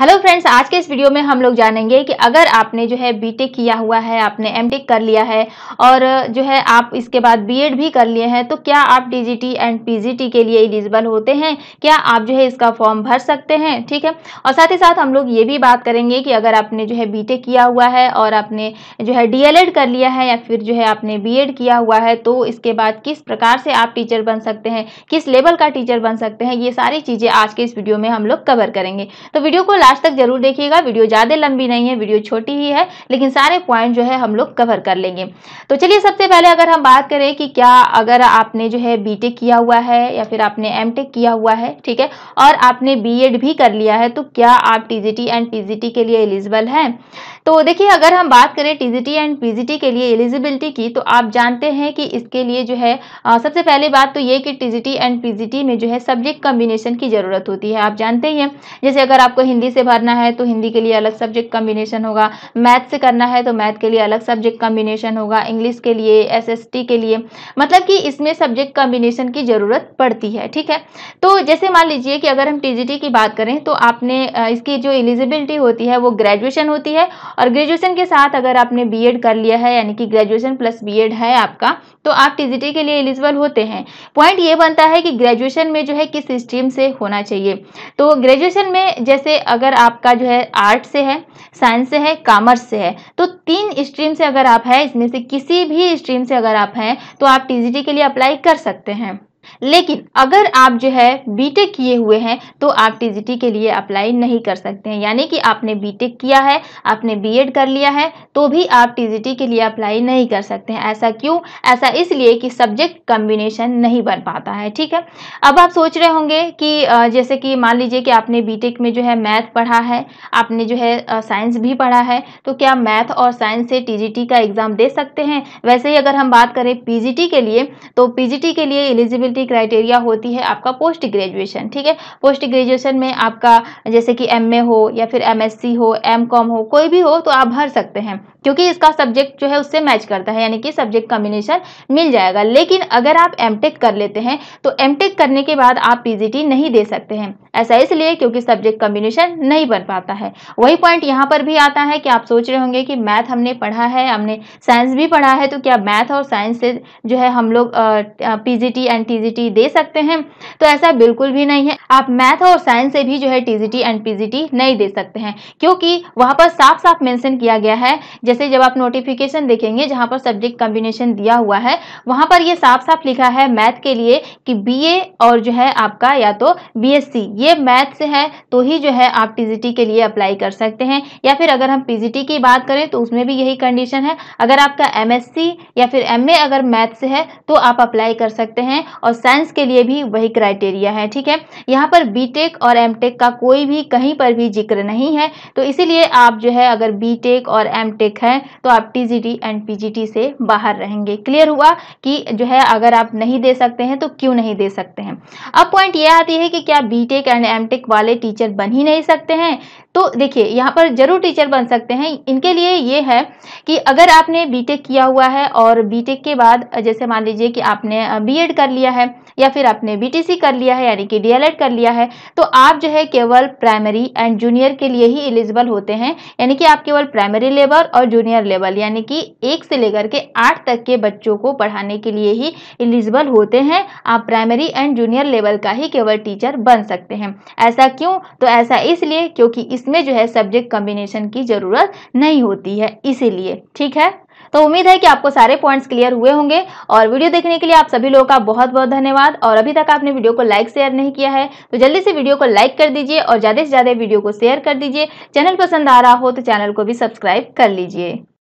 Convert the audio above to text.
hello friends आज के इस वीडियो में हम लोग जानेंगे कि अगर आपने जो है बीटेक किया हुआ है आपने एमटेक कर लिया है और जो है आप इसके बाद बीएड भी कर लिए हैं तो क्या आप डीजीटी एंड पीजीटी के लिए एलिजिबल होते हैं क्या आप जो है इसका फॉर्म भर सकते हैं ठीक है और साथ ही साथ हम लोग ये भी बात करेंगे कि अगर आपने जो है बी किया हुआ है और आपने जो है डी कर लिया है या फिर जो है आपने बी किया हुआ है तो इसके बाद किस प्रकार से आप टीचर बन सकते हैं किस लेवल का टीचर बन सकते हैं ये सारी चीज़ें आज के इस वीडियो में हम लोग कवर करेंगे तो वीडियो को लास्ट तक जरूर देखिएगा वीडियो ज़्यादा लंबी नहीं है वीडियो छोटी ही है लेकिन सारे पॉइंट जो है हम लोग कवर कर लेंगे तो चलिए सबसे पहले अगर हम बात करें कि क्या अगर आपने जो है बी किया हुआ है या फिर आपने एम किया हुआ है ठीक है और आपने बी भी कर लिया है तो क्या आप टीजीटी एंड पीजीटी के लिए एलिजिबल हैं तो देखिए अगर हम बात करें टीजीटी एंड पीजीटी के लिए एलिजिबिलिटी की तो आप जानते हैं कि इसके लिए जो है आ, सबसे पहले बात तो ये कि टीजीटी एंड पीजीटी में जो है सब्जेक्ट कम्बिनेशन की ज़रूरत होती है आप जानते ही हैं जैसे अगर आपको हिंदी से भरना है तो हिंदी के लिए अलग सब्जेक्ट कम्बिनेशन होगा मैथ से करना है तो मैथ के लिए अलग सब्जेक्ट कम्बिनेशन होगा इंग्लिश के लिए एस के लिए मतलब कि इसमें सब्जेक्ट कम्बिनेशन की ज़रूरत पड़ती है ठीक है तो जैसे मान लीजिए कि अगर हम टी की बात करें तो आपने इसकी जो एलिजिबिलिटी होती है वो ग्रेजुएशन होती है और ग्रेजुएशन के साथ अगर आपने बी कर लिया है यानी कि ग्रेजुएशन प्लस बी है आपका तो आप टी के लिए एलिजिबल होते हैं पॉइंट ये बनता है कि ग्रेजुएशन में जो है किस स्ट्रीम से होना चाहिए तो ग्रेजुएशन में जैसे अगर आपका जो है आर्ट से है साइंस से है कॉमर्स से है तो तीन स्ट्रीम से अगर आप है इसमें से किसी भी स्ट्रीम से अगर आप हैं तो आप टी के लिए अप्लाई कर सकते हैं लेकिन अगर आप जो है बीटेक किए हुए हैं तो आप टीजीटी के लिए अप्लाई नहीं कर सकते हैं यानी कि आपने बीटेक किया है आपने बीएड कर लिया है तो भी आप टीजीटी के लिए अप्लाई नहीं कर सकते हैं ऐसा क्यों ऐसा इसलिए कि सब्जेक्ट कम्बिनेशन नहीं बन पाता है ठीक है अब आप सोच रहे होंगे कि जैसे कि मान लीजिए कि आपने बीटेक में जो है मैथ पढ़ा है आपने जो है साइंस भी पढ़ा है तो क्या मैथ और साइंस से टीजीटी का एग्ज़ाम दे सकते हैं वैसे ही अगर हम बात करें पीजीटी के लिए तो पीजीटी के लिए एलिजिबल एलिजिबिलिटी क्राइटेरिया होती है आपका पोस्ट ग्रेजुएशन ठीक है पोस्ट ग्रेजुएशन में आपका जैसे कि एम हो या फिर एम हो एम हो कोई भी हो तो आप भर सकते हैं क्योंकि इसका सब्जेक्ट जो है उससे मैच करता है यानी कि सब्जेक्ट कॉम्बिनेशन मिल जाएगा लेकिन अगर आप एम कर लेते हैं तो एम करने के बाद आप पी नहीं दे सकते हैं ऐसा इसलिए क्योंकि सब्जेक्ट कॉम्बिनेशन नहीं बन पाता है वही पॉइंट यहाँ पर भी आता है कि आप सोच रहे होंगे कि मैथ हमने पढ़ा है हमने साइंस भी पढ़ा है तो क्या मैथ और साइंस से जो है हम लोग पी एंड टी टीजीटी दे सकते हैं तो ऐसा बिल्कुल भी नहीं है आप मैथ और साइंस से भी जो है टीजीटी एंड पीजीटी नहीं दे सकते हैं क्योंकि वहां पर साफ साफ मेंशन किया गया है जैसे जब आप नोटिफिकेशन देखेंगे जहां पर सब्जेक्ट कॉम्बिनेशन दिया हुआ है वहां पर ये साफ साफ लिखा है मैथ के लिए कि बी और जो है आपका या तो बी ये मैथ से है तो ही जो है आप टीजीटी के लिए अप्लाई कर सकते हैं या फिर अगर हम पीजीटी की बात करें तो उसमें भी यही कंडीशन है अगर आपका एमएससी या फिर एमए अगर मैथ से है तो आप अप्लाई कर सकते हैं और और साइंस के लिए भी वही क्राइटेरिया है ठीक है यहाँ पर बीटेक और एमटेक का कोई भी कहीं पर भी जिक्र नहीं है तो इसीलिए आप जो है अगर बीटेक और एमटेक है तो आप टीजीटी एंड पीजीटी से बाहर रहेंगे क्लियर हुआ कि जो है अगर आप नहीं दे सकते हैं तो क्यों नहीं दे सकते हैं अब पॉइंट यह आती है कि क्या टेक एंड टेक वाले टीचर बन ही नहीं सकते हैं तो देखिए यहाँ पर जरूर टीचर बन सकते हैं इनके लिए ये है कि अगर आपने बीटेक किया हुआ है और बीटेक के बाद जैसे मान लीजिए कि आपने बीएड कर लिया है है या फिर आपने बीटीसी कर लिया है यानी कि डीएलएड कर लिया है तो आप जो है केवल प्राइमरी एंड जूनियर के लिए ही एलिजिबल होते हैं यानी कि आप केवल प्राइमरी लेवल और जूनियर लेवल यानी कि एक से लेकर के आठ तक के बच्चों को पढ़ाने के लिए ही एलिजिबल होते हैं आप प्राइमरी एंड जूनियर लेवल का ही केवल टीचर बन सकते हैं ऐसा क्यों तो ऐसा इसलिए क्योंकि इसमें जो है सब्जेक्ट कॉम्बिनेशन की ज़रूरत नहीं होती है इसीलिए ठीक है तो उम्मीद है कि आपको सारे पॉइंट्स क्लियर हुए होंगे और वीडियो देखने के लिए आप सभी लोगों का बहुत बहुत धन्यवाद और अभी तक आपने वीडियो को लाइक शेयर नहीं किया है तो जल्दी से वीडियो को लाइक कर दीजिए और ज़्यादा से ज़्यादा वीडियो को शेयर कर दीजिए चैनल पसंद आ रहा हो तो चैनल को भी सब्सक्राइब कर लीजिए